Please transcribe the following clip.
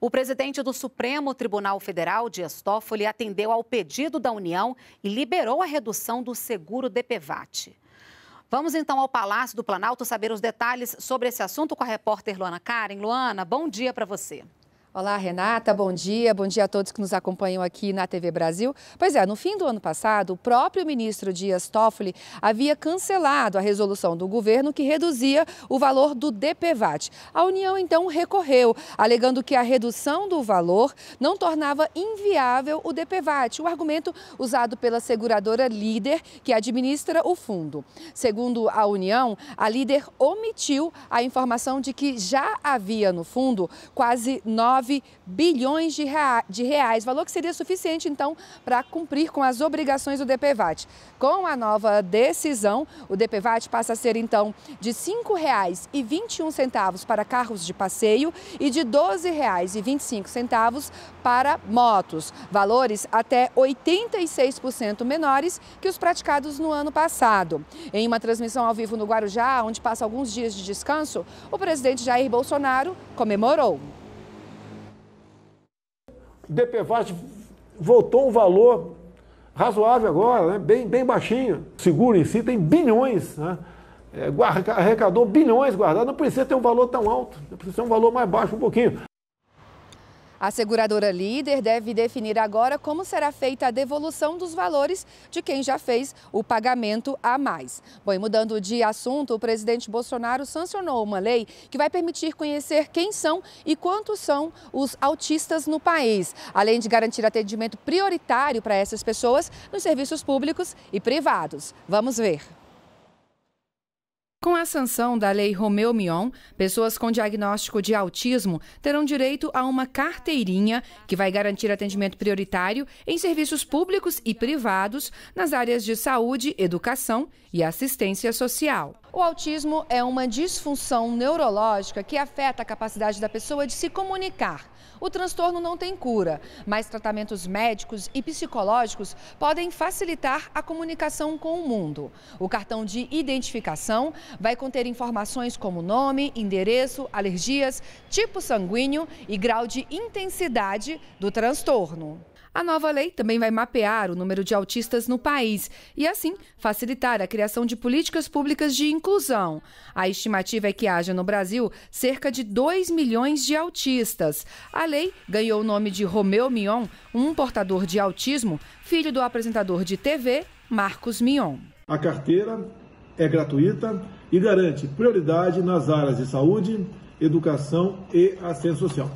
O presidente do Supremo Tribunal Federal, Dias Toffoli, atendeu ao pedido da União e liberou a redução do seguro DPVAT. Vamos então ao Palácio do Planalto saber os detalhes sobre esse assunto com a repórter Luana Karen. Luana, bom dia para você. Olá, Renata, bom dia. Bom dia a todos que nos acompanham aqui na TV Brasil. Pois é, no fim do ano passado, o próprio ministro Dias Toffoli havia cancelado a resolução do governo que reduzia o valor do DPVAT. A União então recorreu, alegando que a redução do valor não tornava inviável o DPVAT, o argumento usado pela seguradora líder que administra o fundo. Segundo a União, a líder omitiu a informação de que já havia no fundo quase 9 9 bilhões de, de reais, valor que seria suficiente, então, para cumprir com as obrigações do DPVAT. Com a nova decisão, o DPVAT passa a ser, então, de R$ 5,21 para carros de passeio e de R$ 12,25 para motos, valores até 86% menores que os praticados no ano passado. Em uma transmissão ao vivo no Guarujá, onde passa alguns dias de descanso, o presidente Jair Bolsonaro comemorou. DPVAT voltou um valor razoável agora, né? bem, bem baixinho. O seguro em si tem bilhões, né? é, arrecadou bilhões guardados, não precisa ter um valor tão alto, precisa ter um valor mais baixo um pouquinho. A seguradora líder deve definir agora como será feita a devolução dos valores de quem já fez o pagamento a mais. Bom, e mudando de assunto, o presidente Bolsonaro sancionou uma lei que vai permitir conhecer quem são e quantos são os autistas no país, além de garantir atendimento prioritário para essas pessoas nos serviços públicos e privados. Vamos ver. Com a sanção da Lei Romeu Mion, pessoas com diagnóstico de autismo terão direito a uma carteirinha que vai garantir atendimento prioritário em serviços públicos e privados nas áreas de saúde, educação e assistência social. O autismo é uma disfunção neurológica que afeta a capacidade da pessoa de se comunicar. O transtorno não tem cura, mas tratamentos médicos e psicológicos podem facilitar a comunicação com o mundo. O cartão de identificação vai conter informações como nome, endereço, alergias, tipo sanguíneo e grau de intensidade do transtorno. A nova lei também vai mapear o número de autistas no país e, assim, facilitar a criação de políticas públicas de inclusão a estimativa é que haja no Brasil cerca de 2 milhões de autistas. A lei ganhou o nome de Romeu Mion, um portador de autismo, filho do apresentador de TV Marcos Mion. A carteira é gratuita e garante prioridade nas áreas de saúde, educação e assistência social.